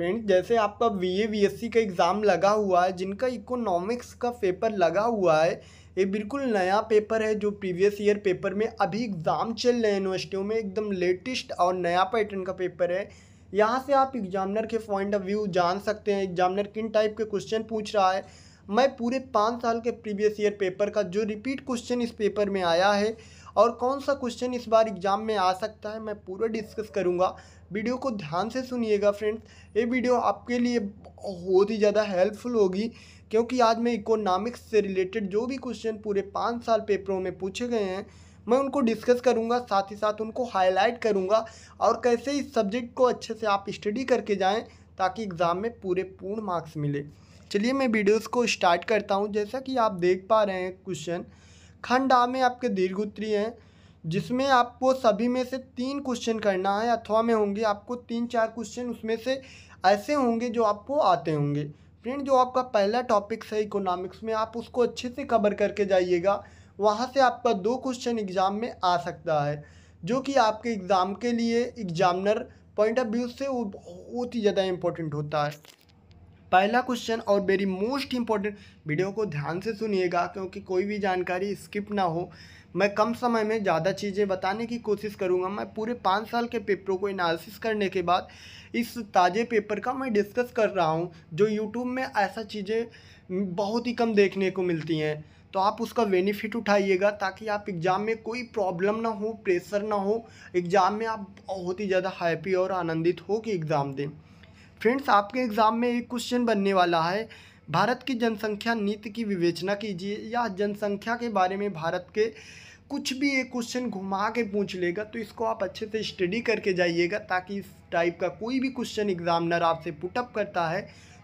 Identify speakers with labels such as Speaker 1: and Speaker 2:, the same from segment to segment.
Speaker 1: student जैसे आपका V A B S C का एग्ज़ाम लगा हुआ है जिनका इकोनॉमिक्स का पेपर लगा हुआ है ये बिल्कुल नया पेपर है जो प्रीवियस ईयर पेपर में अभी एग्ज़ाम चल रहे हैं यूनिवर्सिटियों में एकदम लेटेस्ट और नया पैटर्न का पेपर है यहाँ से आप एग्जामिनर के पॉइंट ऑफ व्यू जान सकते हैं एग्जामिनर किन टाइप के क्वेश्चन पूछ रहा है मैं पूरे पाँच साल के प्रीवियस ईयर पेपर का जो रिपीट क्वेश्चन इस पेपर में आया है और कौन सा क्वेश्चन इस बार एग्ज़ाम में आ सकता है मैं पूरा डिस्कस करूँगा वीडियो को ध्यान से सुनिएगा फ्रेंड्स ये वीडियो आपके लिए बहुत ही ज़्यादा हेल्पफुल होगी क्योंकि आज मैं इकोनॉमिक्स से रिलेटेड जो भी क्वेश्चन पूरे पाँच साल पेपरों में पूछे गए हैं मैं उनको डिस्कस करूंगा साथ ही साथ उनको हाईलाइट करूंगा और कैसे इस सब्जेक्ट को अच्छे से आप स्टडी करके जाएं ताकि एग्ज़ाम में पूरे पूर्ण मार्क्स मिले चलिए मैं वीडियोस को स्टार्ट करता हूँ जैसा कि आप देख पा रहे हैं क्वेश्चन खंड आ में आपके दीर्घ उत्तरी हैं जिसमें आपको सभी में से तीन क्वेश्चन करना है अथवा में होंगे आपको तीन चार क्वेश्चन उसमें से ऐसे होंगे जो आपको आते होंगे फ्रेंड जो आपका पहला टॉपिक्स है इकोनॉमिक्स में आप उसको अच्छे से कवर करके जाइएगा वहाँ से आपका दो क्वेश्चन एग्ज़ाम में आ सकता है जो कि आपके एग्ज़ाम के लिए एग्ज़ामिनर पॉइंट ऑफ व्यू से वो बहुत ही ज़्यादा इम्पोर्टेंट होता है पहला क्वेश्चन और वेरी मोस्ट इंपॉर्टेंट वीडियो को ध्यान से सुनिएगा क्योंकि कोई भी जानकारी स्किप ना हो मैं कम समय में ज़्यादा चीज़ें बताने की कोशिश करूँगा मैं पूरे पाँच साल के पेपरों को एनालिसिस करने के बाद इस ताज़े पेपर का मैं डिस्कस कर रहा हूँ जो यूट्यूब में ऐसा चीज़ें बहुत ही कम देखने को मिलती हैं तो आप उसका बेनिफिट उठाइएगा ताकि आप एग्ज़ाम में कोई प्रॉब्लम ना हो प्रेशर ना हो एग्ज़ाम में आप बहुत ही ज़्यादा हैप्पी और आनंदित हो कि एग्ज़ाम दें फ्रेंड्स आपके एग्ज़ाम में एक क्वेश्चन बनने वाला है भारत की जनसंख्या नीति की विवेचना कीजिए या जनसंख्या के बारे में भारत के कुछ भी एक क्वेश्चन घुमा के पूछ लेगा तो इसको आप अच्छे से स्टडी करके जाइएगा ताकि इस टाइप का कोई भी क्वेश्चन एग्जामिनर आपसे पुटअप करता है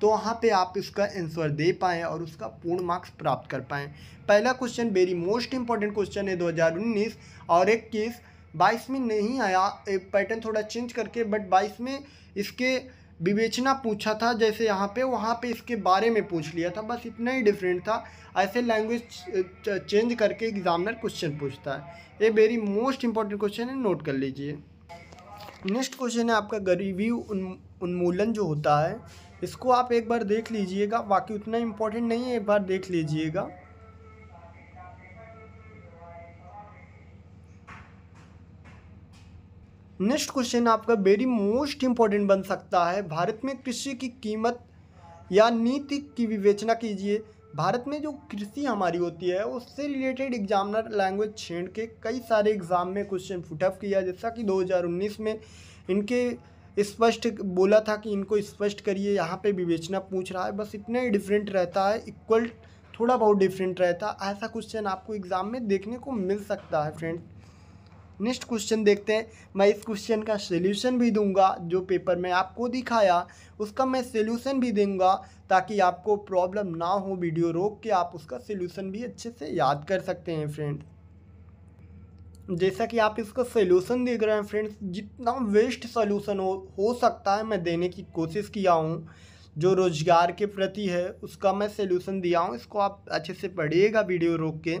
Speaker 1: तो वहाँ पे आप इसका आंसर दे पाएँ और उसका पूर्ण मार्क्स प्राप्त कर पाएँ पहला question very most important question है 2019 और इक्कीस बाईस में नहीं आया पैटर्न थोड़ा चेंज करके बट बाईस में इसके विवेचना पूछा था जैसे यहाँ पे वहाँ पे इसके बारे में पूछ लिया था बस इतना ही डिफरेंट था ऐसे लैंग्वेज चेंज करके एग्जामिनर क्वेश्चन पूछता है ये वेरी मोस्ट इंपॉर्टेंट क्वेश्चन है नोट कर लीजिए नेक्स्ट क्वेश्चन है आपका गरीबी उन, उन्मूलन जो होता है इसको आप एक बार देख लीजिएगा बाकी उतना इम्पोर्टेंट नहीं है एक बार देख लीजिएगा नेक्स्ट क्वेश्चन आपका वेरी मोस्ट इंपॉर्टेंट बन सकता है भारत में कृषि की कीमत या नीति की विवेचना कीजिए भारत में जो कृषि हमारी होती है उससे रिलेटेड एग्जामिनर लैंग्वेज छेड़ के कई सारे एग्ज़ाम में क्वेश्चन फुटअप किया जैसा कि 2019 में इनके स्पष्ट बोला था कि इनको स्पष्ट करिए यहाँ पे विवेचना पूछ रहा है बस इतना ही डिफरेंट रहता है इक्वल थोड़ा बहुत डिफरेंट रहता है ऐसा क्वेश्चन आपको एग्ज़ाम में देखने को मिल सकता है फ्रेंड्स नेक्स्ट क्वेश्चन देखते हैं मैं इस क्वेश्चन का सोल्यूशन भी दूंगा जो पेपर में आपको दिखाया उसका मैं सोल्यूशन भी दूंगा ताकि आपको प्रॉब्लम ना हो वीडियो रोक के आप उसका सोल्यूशन भी अच्छे से याद कर सकते हैं फ्रेंड जैसा कि आप इसका सोल्यूशन देख रहे हैं फ्रेंड्स जितना वेस्ट सोल्यूशन हो हो सकता है मैं देने की कोशिश किया हूँ जो रोज़गार के प्रति है उसका मैं सोल्यूशन दिया हूँ इसको आप अच्छे से पढ़िएगा वीडियो रोक के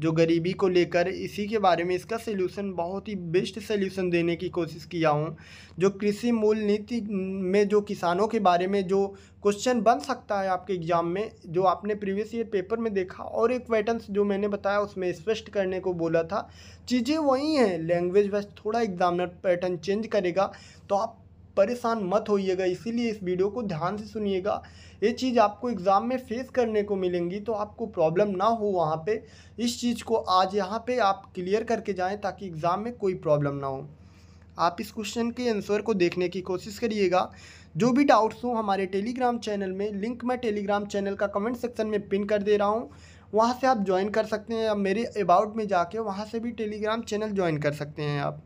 Speaker 1: जो गरीबी को लेकर इसी के बारे में इसका सल्यूशन बहुत ही बेस्ट सल्यूशन देने की कोशिश किया हूँ जो कृषि मूल नीति में जो किसानों के बारे में जो क्वेश्चन बन सकता है आपके एग्ज़ाम में जो आपने प्रीवियस ईयर पेपर में देखा और एक पैटर्न जो मैंने बताया उसमें स्पष्ट करने को बोला था चीज़ें वही हैं लैंग्वेज बस थोड़ा एग्जामिनर पैटर्न चेंज करेगा तो आप परेशान मत होइएगा इसीलिए इस वीडियो को ध्यान से सुनिएगा ये चीज़ आपको एग्ज़ाम में फेस करने को मिलेंगी तो आपको प्रॉब्लम ना हो वहाँ पे इस चीज़ को आज यहाँ पे आप क्लियर करके जाएं ताकि एग्ज़ाम में कोई प्रॉब्लम ना हो आप इस क्वेश्चन के आंसर को देखने की कोशिश करिएगा जो भी डाउट्स हो हमारे टेलीग्राम चैनल में लिंक मैं टेलीग्राम चैनल का कमेंट सेक्शन में पिन कर दे रहा हूँ वहाँ से आप ज्वाइन कर सकते हैं या मेरे अबाउट में जाके वहाँ से भी टेलीग्राम चैनल ज्वाइन कर सकते हैं आप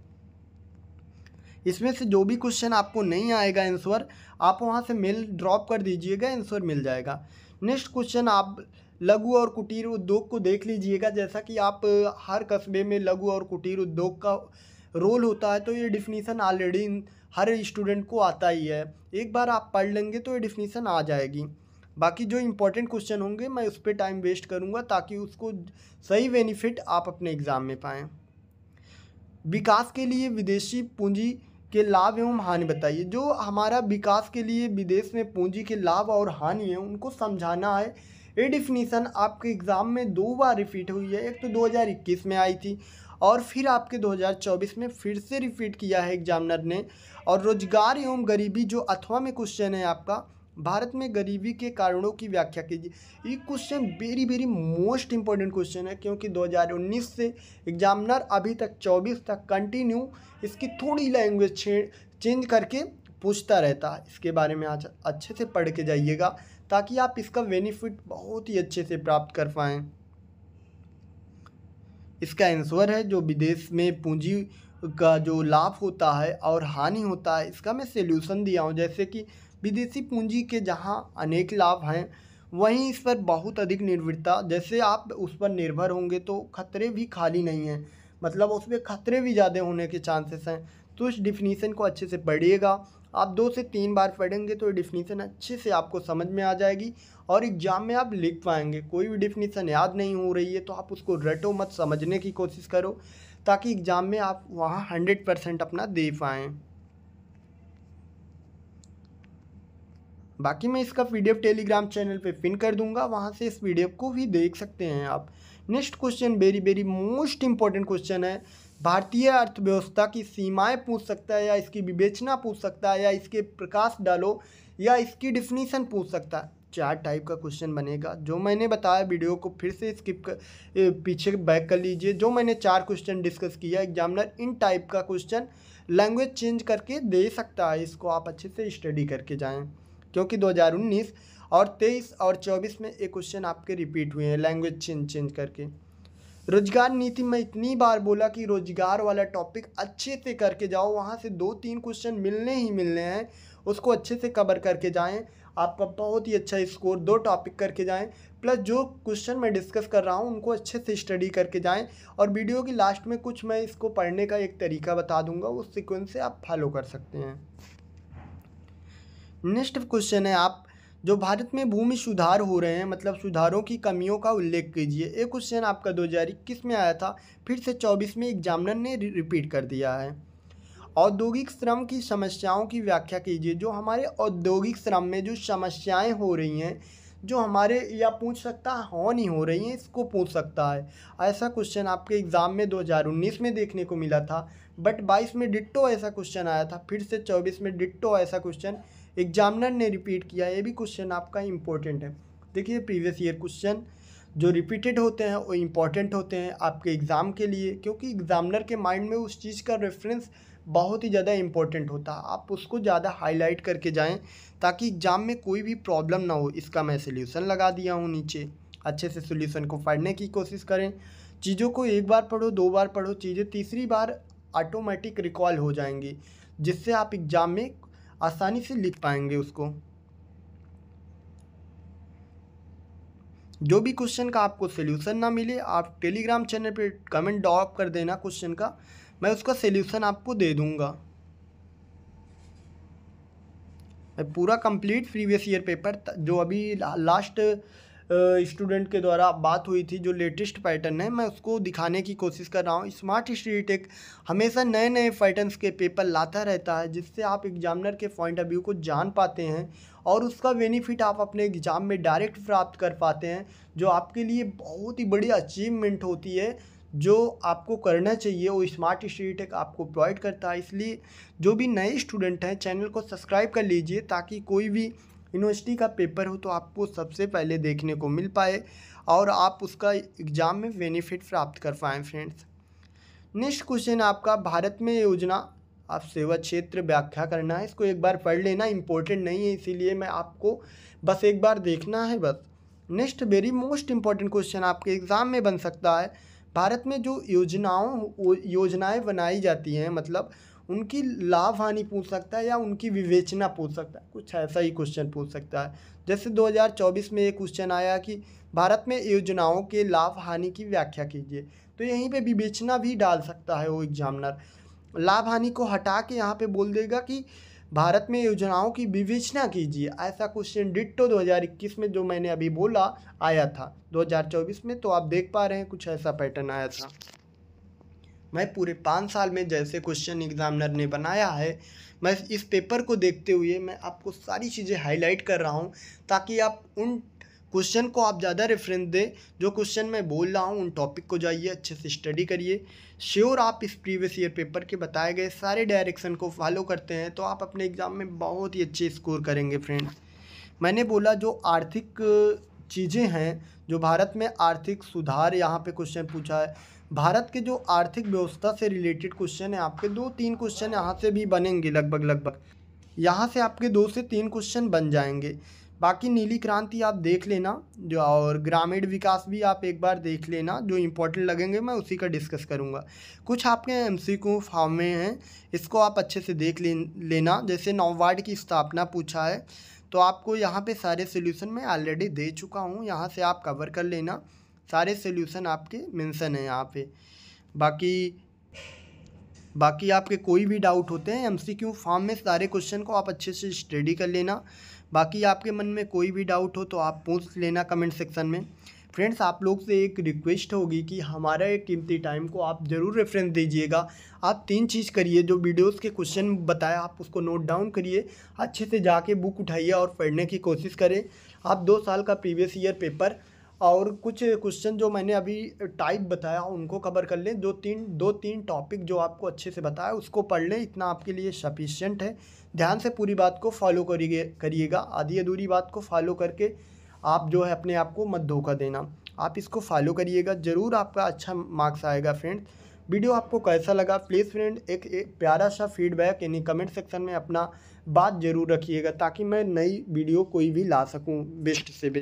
Speaker 1: इसमें से जो भी क्वेश्चन आपको नहीं आएगा आंसर आप वहाँ से मेल ड्रॉप कर दीजिएगा आंसर मिल जाएगा नेक्स्ट क्वेश्चन आप लघु और कुटीर उद्योग को देख लीजिएगा जैसा कि आप हर कस्बे में लघु और कुटीर उद्योग का रोल होता है तो ये डिफिनीसन ऑलरेडी हर स्टूडेंट को आता ही है एक बार आप पढ़ लेंगे तो ये डिफिनीसन आ जाएगी बाकी जो इम्पोर्टेंट क्वेश्चन होंगे मैं उस पर टाइम वेस्ट करूँगा ताकि उसको सही बेनिफिट आप अपने एग्ज़ाम में पाएँ विकास के लिए विदेशी पूंजी के लाभ एवं हानि बताइए जो हमारा विकास के लिए विदेश में पूंजी के लाभ और हानि है उनको समझाना है ये डिफिनीसन आपके एग्ज़ाम में दो बार रिपीट हुई है एक तो 2021 में आई थी और फिर आपके 2024 में फिर से रिपीट किया है एग्जामिनर ने और रोजगार एवं गरीबी जो अथवा में क्वेश्चन है आपका भारत में गरीबी के कारणों की व्याख्या कीजिए ये question very very most important question है क्योंकि 2019 से एग्जामिनर अभी तक 24 तक कंटिन्यू इसकी थोड़ी लैंग्वेज चेंज करके पूछता रहता है इसके बारे में आज अच्छे से पढ़ के जाइएगा ताकि आप इसका बेनिफिट बहुत ही अच्छे से प्राप्त कर पाएँ इसका आंसर है जो विदेश में पूंजी का जो लाभ होता है और हानि होता है इसका मैं सोल्यूशन दिया हूँ जैसे कि विदेशी पूंजी के जहां अनेक लाभ हैं वहीं इस पर बहुत अधिक निर्भरता जैसे आप उस पर निर्भर होंगे तो खतरे भी खाली नहीं हैं मतलब उसमें खतरे भी ज़्यादा होने के चांसेस हैं तो इस डिफिनीसन को अच्छे से पढ़िएगा आप दो से तीन बार पढ़ेंगे तो डिफिनीसन अच्छे से आपको समझ में आ जाएगी और एग्ज़ाम में आप लिख पाएंगे कोई भी डिफिनीसन याद नहीं हो रही है तो आप उसको रटो मत समझने की कोशिश करो ताकि एग्ज़ाम में आप वहाँ हंड्रेड परसेंट अपना दे पाएँ बाकी मैं इसका पी टेलीग्राम चैनल पे पिन कर दूंगा वहाँ से इस पी को भी देख सकते हैं आप next question very very most important question है भारतीय अर्थव्यवस्था की सीमाएं पूछ सकता है या इसकी विवेचना पूछ सकता है या इसके प्रकाश डालो या इसकी डिफिनीसन पूछ सकता है चार टाइप का क्वेश्चन बनेगा जो मैंने बताया वीडियो को फिर से स्किप कर पीछे बैक कर लीजिए जो मैंने चार क्वेश्चन डिस्कस किया एग्जामिनर इन टाइप का क्वेश्चन लैंग्वेज चेंज करके दे सकता है इसको आप अच्छे से स्टडी करके जाएँ क्योंकि 2019 और 23 और 24 में ये क्वेश्चन आपके रिपीट हुए हैं लैंग्वेज चेंज चेंज करके रोजगार नीति में इतनी बार बोला कि रोजगार वाला टॉपिक अच्छे से करके जाओ वहाँ से दो तीन क्वेश्चन मिलने ही मिलने हैं उसको अच्छे से कवर करके जाएँ आपका बहुत ही अच्छा स्कोर दो टॉपिक करके जाएं प्लस जो क्वेश्चन मैं डिस्कस कर रहा हूँ उनको अच्छे से स्टडी करके जाएं और वीडियो की लास्ट में कुछ मैं इसको पढ़ने का एक तरीका बता दूंगा उस सिक्वेंस से आप फॉलो कर सकते हैं नेक्स्ट क्वेश्चन है आप जो भारत में भूमि सुधार हो रहे हैं मतलब सुधारों की कमियों का उल्लेख कीजिए एक क्वेश्चन आपका दो हज़ार इक्कीस में आया था फिर से चौबीस में एग्जामिनर ने रिपीट कर दिया है औद्योगिक श्रम की समस्याओं की व्याख्या कीजिए जो हमारे औद्योगिक श्रम में जो समस्याएं हो रही हैं जो हमारे या पूछ सकता है ऑन नहीं हो रही हैं इसको पूछ सकता है ऐसा क्वेश्चन आपके एग्ज़ाम में 2019 में देखने को मिला था बट 22 में डिट्टो ऐसा क्वेश्चन आया था फिर से 24 में डिट्टो ऐसा क्वेश्चन एग्जामिनर ने रिपीट किया ये भी क्वेश्चन आपका इम्पोर्टेंट है देखिए प्रीवियस ईयर क्वेश्चन जो रिपीटेड होते हैं वो इम्पॉर्टेंट होते हैं आपके एग्ज़ाम के लिए क्योंकि एग्ज़ामिनर के माइंड में उस चीज़ का रेफरेंस बहुत ही ज़्यादा इम्पोर्टेंट होता है आप उसको ज़्यादा हाईलाइट करके जाएं ताकि एग्ज़ाम में कोई भी प्रॉब्लम ना हो इसका मैं सोल्यूसन लगा दिया हूँ नीचे अच्छे से सोल्यूशन को पढ़ने की कोशिश करें चीज़ों को एक बार पढ़ो दो बार पढ़ो चीज़ें तीसरी बार ऑटोमेटिक रिकॉल हो जाएंगी जिससे आप एग्ज़ाम में आसानी से लिख पाएंगे उसको जो भी क्वेश्चन का आपको सोल्यूसन ना मिले आप टेलीग्राम चैनल पे कमेंट ड्रॉप कर देना क्वेश्चन का मैं उसका सोल्यूसन आपको दे दूँगा मैं पूरा कंप्लीट प्रीवियस ईयर पेपर जो अभी ला, लास्ट स्टूडेंट के द्वारा बात हुई थी जो लेटेस्ट पैटर्न है मैं उसको दिखाने की कोशिश कर रहा हूँ स्मार्ट स्ट्री टेक हमेशा नए नए पैटर्न्स के पेपर लाता रहता है जिससे आप एग्जामिनर के पॉइंट ऑफ व्यू को जान पाते हैं और उसका बेनिफिट आप अपने एग्ज़ाम में डायरेक्ट प्राप्त कर पाते हैं जो आपके लिए बहुत ही बड़ी अचीवमेंट होती है जो आपको करना चाहिए वो स्मार्ट स्टडी टेक आपको प्रोवाइड करता है इसलिए जो भी नए स्टूडेंट हैं चैनल को सब्सक्राइब कर लीजिए ताकि कोई भी यूनिवर्सिटी का पेपर हो तो आपको सबसे पहले देखने को मिल पाए और आप उसका एग्ज़ाम में बेनिफिट प्राप्त कर पाएँ फ्रेंड्स नेक्स्ट क्वेश्चन आपका भारत में योजना आप सेवा क्षेत्र व्याख्या करना है इसको एक बार पढ़ लेना इम्पोर्टेंट नहीं है इसीलिए मैं आपको बस एक बार देखना है बस next very most important question आपके एग्ज़ाम में बन सकता है भारत में जो योजनाओं योजनाएं बनाई जाती हैं मतलब उनकी लाभ हानि पूछ सकता है या उनकी विवेचना पूछ सकता है कुछ ऐसा ही क्वेश्चन पूछ सकता है जैसे 2024 में ये क्वेश्चन आया कि भारत में योजनाओं के लाभ हानि की व्याख्या कीजिए तो यहीं पे विवेचना भी डाल सकता है वो एग्जामिनर लाभ हानि को हटा के यहाँ पे बोल देगा कि भारत में योजनाओं की विवेचना कीजिए ऐसा क्वेश्चन डिट्टो 2021 में जो मैंने अभी बोला आया था 2024 में तो आप देख पा रहे हैं कुछ ऐसा पैटर्न आया था मैं पूरे पाँच साल में जैसे क्वेश्चन एग्जामिनर ने बनाया है मैं इस पेपर को देखते हुए मैं आपको सारी चीज़ें हाईलाइट कर रहा हूँ ताकि आप उन क्वेश्चन को आप ज़्यादा रेफरेंस दें जो क्वेश्चन मैं बोल रहा हूँ उन टॉपिक को जाइए अच्छे से स्टडी करिए श्योर आप इस प्रीवियस ईयर पेपर के बताए गए सारे डायरेक्शन को फॉलो करते हैं तो आप अपने एग्ज़ाम में बहुत ही अच्छे स्कोर करेंगे फ्रेंड्स मैंने बोला जो आर्थिक चीज़ें हैं जो भारत में आर्थिक सुधार यहाँ पर क्वेश्चन पूछा है भारत के जो आर्थिक व्यवस्था से रिलेटेड क्वेश्चन है आपके दो तीन क्वेश्चन यहाँ से भी बनेंगे लगभग लगभग यहाँ से आपके दो से तीन क्वेश्चन बन जाएंगे बाकी नीली क्रांति आप देख लेना जो और ग्रामीण विकास भी आप एक बार देख लेना जो इम्पोर्टेंट लगेंगे मैं उसी का डिस्कस करूँगा कुछ आपके एम सी क्यू फॉर्म में हैं इसको आप अच्छे से देख ले, लेना जैसे नववार्ड की स्थापना पूछा है तो आपको यहाँ पे सारे सोल्यूशन मैं ऑलरेडी दे चुका हूँ यहाँ से आप कवर कर लेना सारे सोल्यूशन आपके मैंसन हैं यहाँ पे बाकी बाकी आपके कोई भी डाउट होते हैं क्यू फॉर्म में सारे क्वेश्चन को आप अच्छे से स्टडी कर लेना बाकी आपके मन में कोई भी डाउट हो तो आप पूछ लेना कमेंट सेक्शन में फ्रेंड्स आप लोग से एक रिक्वेस्ट होगी कि हमारा एक कीमती टाइम को आप ज़रूर रेफरेंस दीजिएगा आप तीन चीज़ करिए जो वीडियोस के क्वेश्चन बताया आप उसको नोट डाउन करिए अच्छे से जाके बुक उठाइए और पढ़ने की कोशिश करें आप दो साल का प्रीवियस ईयर पेपर और कुछ क्वेश्चन जो मैंने अभी टाइप बताया उनको कवर कर लें दो तीन दो तीन टॉपिक जो आपको अच्छे से बताया उसको पढ़ लें इतना आपके लिए सफिशियंट है ध्यान से पूरी बात को फॉलो करिए करिएगा आधी अधूरी बात को फॉलो करके आप जो है अपने आप को मत धोखा देना आप इसको फॉलो करिएगा ज़रूर आपका अच्छा मार्क्स आएगा फ्रेंड वीडियो आपको कैसा लगा प्लीज़ फ्रेंड एक, एक प्यारा सा फीडबैक यानी कमेंट सेक्शन में अपना बात ज़रूर रखिएगा ताकि मैं नई वीडियो कोई भी ला सकूँ बेस्ट से बेस्ट